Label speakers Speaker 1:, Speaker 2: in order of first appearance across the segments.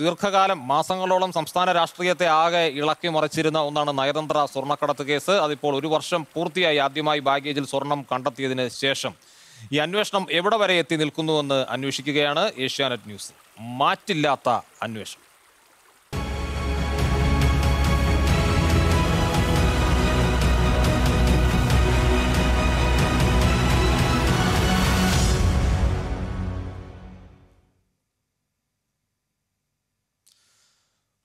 Speaker 1: ദീർഘകാലം മാസങ്ങളോളം സംസ്ഥാന രാഷ്ട്രീയത്തെ ആകെ ഇളക്കി മറിച്ചിരുന്ന ഒന്നാണ് നയതന്ത്ര സ്വർണ്ണക്കടത്ത് കേസ് അതിപ്പോൾ ഒരു വർഷം പൂർത്തിയായി ആദ്യമായി ബാഗേജിൽ സ്വർണം കണ്ടെത്തിയതിന് ശേഷം ഈ അന്വേഷണം എവിടെ വരെ എത്തി നിൽക്കുന്നുവെന്ന് അന്വേഷിക്കുകയാണ് ഏഷ്യാനെറ്റ് ന്യൂസ് മാറ്റില്ലാത്ത അന്വേഷണം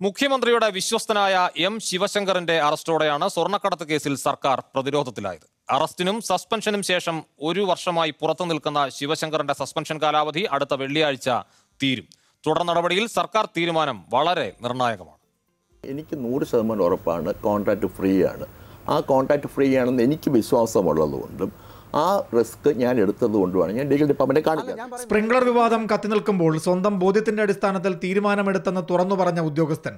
Speaker 1: മുഖ്യമന്ത്രിയുടെ വിശ്വസ്തനായ എം ശിവശങ്കറിന്റെ അറസ്റ്റോടെയാണ് സ്വർണ്ണക്കടത്ത് കേസിൽ സർക്കാർ പ്രതിരോധത്തിലായത് അറസ്റ്റിനും സസ്പെൻഷനും ശേഷം ഒരു വർഷമായി പുറത്തു നിൽക്കുന്ന ശിവശങ്കറിന്റെ സസ്പെൻഷൻ കാലാവധി അടുത്ത വെള്ളിയാഴ്ച തീരും തുടർ നടപടിയിൽ സർക്കാർ തീരുമാനം വളരെ നിർണായകമാണ്
Speaker 2: എനിക്ക് നൂറ് ശതമാനം ഉറപ്പാണ് കോൺട്രാക്ട് ഫ്രീ ആണ് ആ കോൺട്രാക്ട് ഫ്രീ ആണെന്ന് എനിക്ക് വിശ്വാസമുള്ളതുകൊണ്ടും ആ റിസ്ക് ഞാൻ എടുത്തത് കൊണ്ടുമാണ് ഞാൻ ലീഗൽ ഡിപ്പാർട്ട്മെന്റ് കാണിക്കുക സ്പ്രിംഗ്ലർ വിവാദം കത്തി നിൽക്കുമ്പോൾ സ്വന്തം ബോധ്യത്തിന്റെ അടിസ്ഥാനത്തിൽ തീരുമാനമെടുത്തെന്ന് തുറന്നു പറഞ്ഞ ഉദ്യോഗസ്ഥൻ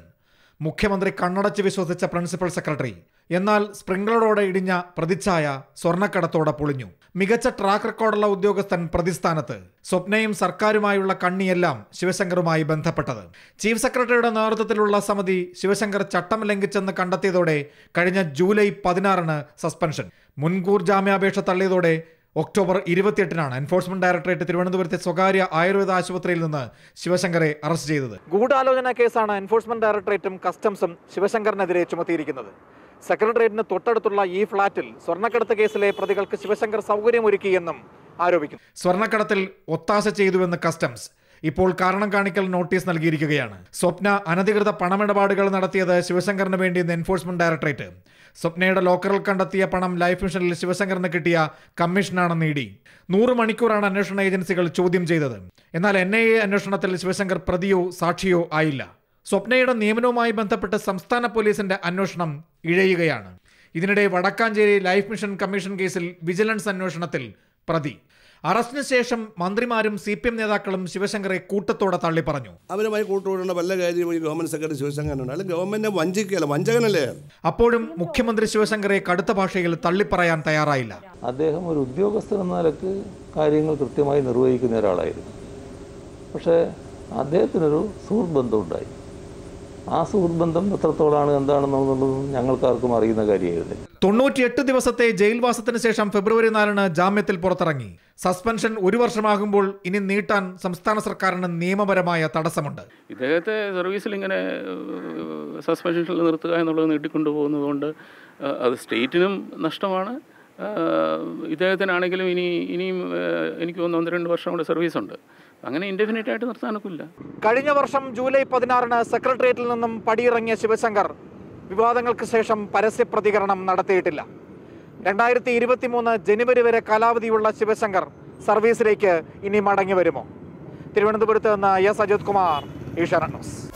Speaker 2: മുഖ്യമന്ത്രി കണ്ണടച്ച് വിശ്വസിച്ച പ്രിൻസിപ്പൽ സെക്രട്ടറി എന്നാൽ സ്പ്രിംഗ്ലറോടെ ഇടിഞ്ഞ പ്രതിച്ഛായ സ്വർണ്ണക്കടത്തോടെ പൊളിഞ്ഞു മികച്ച ട്രാക്ക് റെക്കോർഡുള്ള ഉദ്യോഗസ്ഥൻ പ്രതിസ്ഥാനത്ത് സ്വപ്നയും സർക്കാരുമായുള്ള കണ്ണിയെല്ലാം ശിവശങ്കറുമായി ബന്ധപ്പെട്ടത് ചീഫ് സെക്രട്ടറിയുടെ നേതൃത്വത്തിലുള്ള സമിതി ശിവശങ്കർ ചട്ടം ലംഘിച്ചെന്ന് കണ്ടെത്തിയതോടെ കഴിഞ്ഞ ജൂലൈ പതിനാറിന് സസ്പെൻഷൻ മുൻകൂർ ജാമ്യാപേക്ഷ തള്ളിയതോടെ ഒക്ടോബർ ഇരുപത്തിയെട്ടിനാണ് എൻഫോഴ്സ്മെന്റ് ഡയറക്ടറേറ്റ് തിരുവനന്തപുരത്തെ സ്വകാര്യ ആയുർവേദ ആശുപത്രിയിൽ നിന്ന് ശിവശങ്കറെ അറസ്റ്റ് ചെയ്തത് ഗൂഢാലോചന കേസാണ് എൻഫോഴ്സ്മെന്റ് ഡയറക്ടറേറ്റും കസ്റ്റംസും ശിവശങ്കറിനെതിരെ ചുമത്തിയിരിക്കുന്നത് സെക്രട്ടേറിയറ്റിന് തൊട്ടടുത്തുള്ള ഈ ഫ്ളാറ്റിൽ സ്വർണ്ണക്കടത്ത് കേസിലെ പ്രതികൾക്ക് ശിവശങ്കർ സൗകര്യമൊരുക്കിയെന്നും ആരോപിക്കുന്നു സ്വർണ്ണക്കടത്തിൽ ഒത്താശ ചെയ്തുവെന്ന് കസ്റ്റംസ് ഇപ്പോൾ കാരണം കാണിക്കൽ നോട്ടീസ് നൽകിയിരിക്കുകയാണ് സ്വപ്ന അനധികൃത പണമിടപാടുകൾ നടത്തിയത് ശിവശങ്കറിന് വേണ്ടിയെന്ന് എൻഫോഴ്സ്മെന്റ് ഡയറക്ടറേറ്റ് സ്വപ്നയുടെ ലോക്കറിൽ കണ്ടെത്തിയ പണം ലൈഫ് മിഷനിൽ ശിവശങ്കറിന് കിട്ടിയ കമ്മീഷനാണ് നേടി നൂറ് മണിക്കൂറാണ് അന്വേഷണ ഏജൻസികൾ ചോദ്യം ചെയ്തത് എന്നാൽ എൻ ഐ എ അന്വേഷണത്തിൽ ശിവശങ്കർ പ്രതിയോ സാക്ഷിയോ ആയില്ല സ്വപ്നയുടെ നിയമനവുമായി ബന്ധപ്പെട്ട് സംസ്ഥാന പോലീസിന്റെ അന്വേഷണം ഇഴയുകയാണ് ഇതിനിടെ വടക്കാഞ്ചേരി ലൈഫ് മിഷൻ കമ്മീഷൻ കേസിൽ വിജിലൻസ് അന്വേഷണത്തിൽ പ്രതി അറസ്റ്റിന് ശേഷം മന്ത്രിമാരും സി പി എം നേതാക്കളും ശിവശങ്കറെ കൂട്ടത്തോടെ തള്ളി പറഞ്ഞു അവരുമായി വല്ല ഗവൺമെന്റ് സെക്രട്ടറി ശിവശങ്കരനുണ്ട് ഗവൺമെന്റ് വഞ്ചിക്കല്ല വഞ്ചകനല്ലേ അപ്പോഴും മുഖ്യമന്ത്രി ശിവശങ്കറെ കടുത്ത ഭാഷയിൽ തള്ളിപ്പറയാൻ
Speaker 1: തയ്യാറായില്ല അദ്ദേഹം ഒരു ഉദ്യോഗസ്ഥൻ എന്ന നിലക്ക് കാര്യങ്ങൾ കൃത്യമായി നിർവഹിക്കുന്ന ഒരാളായിരുന്നു പക്ഷേ അദ്ദേഹത്തിനൊരു സുഹൃത്ത് ബന്ധമുണ്ടായി ആ ബന്ധം എത്രത്തോളാണ് എന്താണെന്നുള്ളത് ഞങ്ങൾക്കാർക്കും അറിയുന്ന കാര്യമായിരുന്നു
Speaker 2: തൊണ്ണൂറ്റിയെട്ട് ദിവസത്തെ ജയിൽവാസത്തിന് ശേഷം ഫെബ്രുവരി നാലിന് ജാമ്യത്തിൽ പുറത്തിറങ്ങി സസ്പെൻഷൻ ഒരു വർഷമാകുമ്പോൾ ഇനി നീട്ടാൻ സംസ്ഥാന സർക്കാരിന് നിയമപരമായ തടസ്സമുണ്ട്
Speaker 1: ഇദ്ദേഹത്തെ സർവീസിൽ ഇങ്ങനെ സസ്പെൻഷനിൽ നിർത്തുക എന്നുള്ളത് നീട്ടിക്കൊണ്ടുപോകുന്നതുകൊണ്ട് അത് സ്റ്റേറ്റിനും നഷ്ടമാണ് ഇദ്ദേഹത്തിനാണെങ്കിലും ഇനി ഇനിയും എനിക്ക് ഒന്ന് ഒന്ന് രണ്ട് വർഷം കൂടെ സർവീസ് ഉണ്ട് അങ്ങനെ ഇൻഡെഫിനറ്റ് ആയിട്ട് നിർത്താനൊക്കില്ല കഴിഞ്ഞ വർഷം ജൂലൈ
Speaker 2: പതിനാറിന് സെക്രട്ടേറിയറ്റിൽ നിന്നും പടിയിറങ്ങിയ ശിവശങ്കർ വിവാദങ്ങൾക്ക് ശേഷം പരസ്യ പ്രതികരണം നടത്തിയിട്ടില്ല രണ്ടായിരത്തി ഇരുപത്തി മൂന്ന് ജനുവരി വരെ കാലാവധിയുള്ള ശിവശങ്കർ സർവീസിലേക്ക് ഇനി മടങ്ങി വരുമോ തിരുവനന്തപുരത്ത് നിന്ന് എസ് അജിത് കുമാർ ഈശ്വരൻ ന്യൂസ്